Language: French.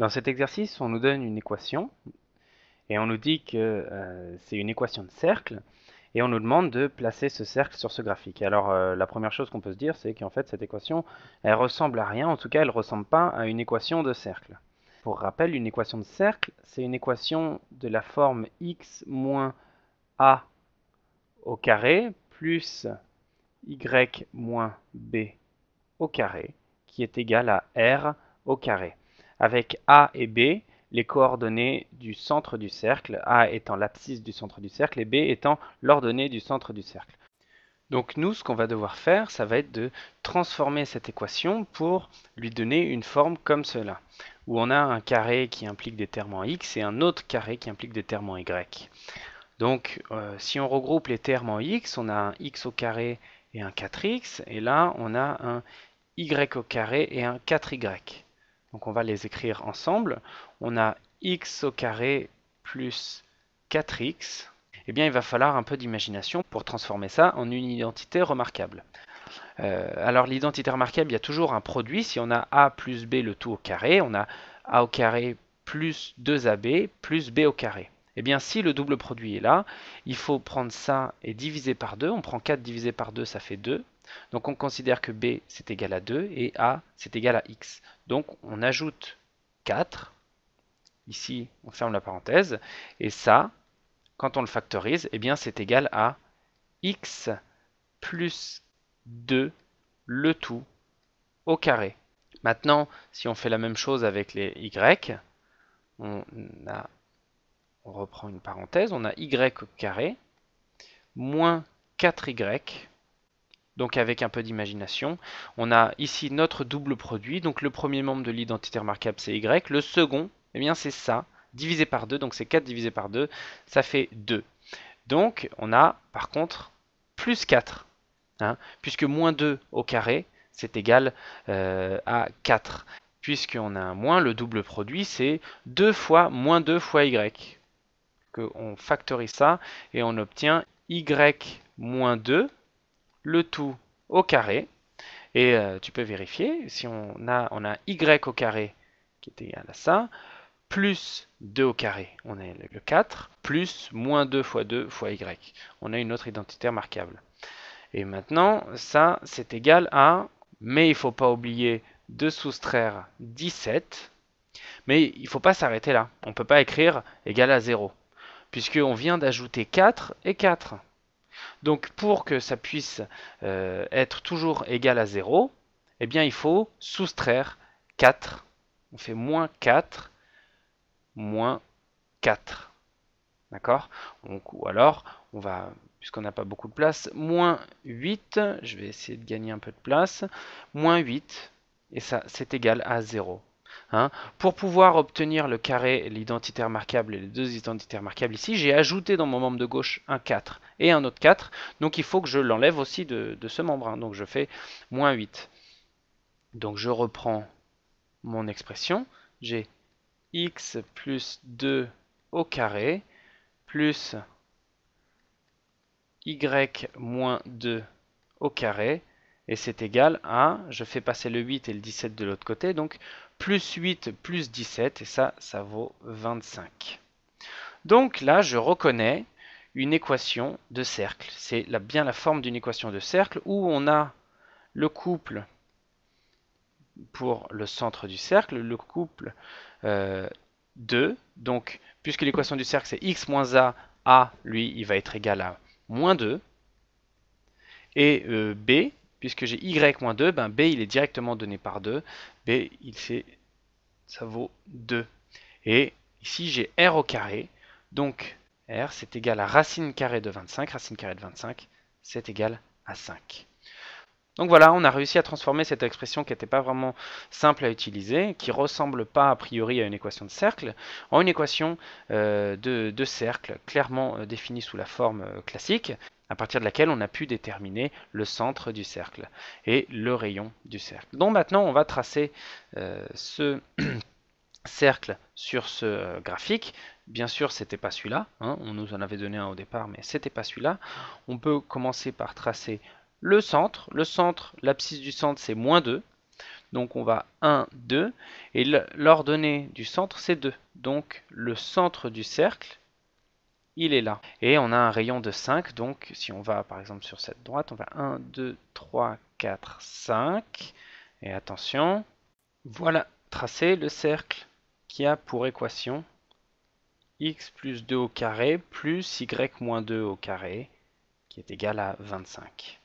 Dans cet exercice, on nous donne une équation et on nous dit que euh, c'est une équation de cercle et on nous demande de placer ce cercle sur ce graphique. Alors euh, la première chose qu'on peut se dire, c'est qu'en fait cette équation, elle ressemble à rien, en tout cas elle ne ressemble pas à une équation de cercle. Pour rappel, une équation de cercle, c'est une équation de la forme x moins a au carré plus y moins b au carré qui est égal à r au carré avec A et B les coordonnées du centre du cercle, A étant l'abscisse du centre du cercle et B étant l'ordonnée du centre du cercle. Donc nous, ce qu'on va devoir faire, ça va être de transformer cette équation pour lui donner une forme comme cela, où on a un carré qui implique des termes en x et un autre carré qui implique des termes en y. Donc euh, si on regroupe les termes en x, on a un x au carré et un 4x, et là on a un y au carré et un 4y. Donc on va les écrire ensemble. On a x au carré plus 4x. Eh bien, il va falloir un peu d'imagination pour transformer ça en une identité remarquable. Euh, alors l'identité remarquable, il y a toujours un produit. Si on a a plus b le tout au carré, on a a au carré plus 2ab plus b au carré. Eh bien, si le double produit est là, il faut prendre ça et diviser par 2. On prend 4 divisé par 2, ça fait 2. Donc on considère que b c'est égal à 2 et a c'est égal à x. Donc on ajoute 4, ici on ferme la parenthèse, et ça, quand on le factorise, eh bien c'est égal à x plus 2, le tout, au carré. Maintenant, si on fait la même chose avec les y, on, on reprend une parenthèse, on a y au carré, moins 4y donc avec un peu d'imagination. On a ici notre double produit, donc le premier membre de l'identité remarquable c'est Y, le second, eh bien c'est ça, divisé par 2, donc c'est 4 divisé par 2, ça fait 2. Donc on a par contre plus 4, hein, puisque moins 2 au carré, c'est égal euh, à 4. Puisqu'on a un moins, le double produit, c'est 2 fois moins 2 fois y. Que on factorise ça et on obtient y moins 2 le tout au carré. Et euh, tu peux vérifier, si on a, on a y au carré qui est égal à ça, plus 2 au carré, on a le 4, plus moins 2 fois 2 fois y. On a une autre identité remarquable. Et maintenant, ça, c'est égal à, mais il ne faut pas oublier de soustraire 17, mais il ne faut pas s'arrêter là. On ne peut pas écrire égal à 0, puisqu'on vient d'ajouter 4 et 4. Donc pour que ça puisse euh, être toujours égal à 0, eh bien il faut soustraire 4. On fait moins 4, moins 4. D'accord Ou alors, on va, puisqu'on n'a pas beaucoup de place, moins 8, je vais essayer de gagner un peu de place, moins 8, et ça c'est égal à 0. Hein, pour pouvoir obtenir le carré, l'identité remarquable et les deux identités remarquables ici, j'ai ajouté dans mon membre de gauche un 4 et un autre 4. Donc il faut que je l'enlève aussi de, ce membre. Hein. Donc je fais moins 8. Donc je reprends mon expression. J'ai x plus 2 au carré plus y moins 2 au carré et c'est égal à, je fais passer le 8 et le 17 de l'autre côté, donc plus 8 plus 17, et ça, ça vaut 25. Donc là, je reconnais une équation de cercle. C'est bien la forme d'une équation de cercle où on a le couple pour le centre du cercle, le couple 2. Euh, donc, puisque l'équation du cercle c'est x moins a, a, lui, il va être égal à moins 2. Et euh, b, puisque j'ai y moins 2, ben, b il est directement donné par 2. b il sait, ça vaut 2. Et ici j'ai r au carré, donc r c'est égal à racine carrée de 25, racine carrée de 25 c'est égal à 5. Donc voilà, on a réussi à transformer cette expression qui n'était pas vraiment simple à utiliser, qui ressemble pas a priori à une équation de cercle, en une équation euh, de, de, cercle clairement euh, définie sous la forme euh, classique à partir de laquelle on a pu déterminer le centre du cercle et le rayon du cercle. Donc maintenant, on va tracer euh, ce cercle sur ce euh, graphique. Bien sûr, ce n'était pas celui-là. Hein. on nous en avait donné un au départ, mais ce c'était pas celui-là. On peut commencer par tracer le centre. Le centre, l'abscisse du centre, c'est moins 2. Donc on va 1, 2. Et l'ordonnée du centre, c'est 2. Donc le centre du cercle il est là. Et on a un rayon de 5, donc si on va par exemple sur cette droite, on va 1, 2, 3, 4, 5. Et attention, voilà tracé le cercle qui a pour équation x plus 2 au carré plus y moins 2 au carré qui est égal à 25.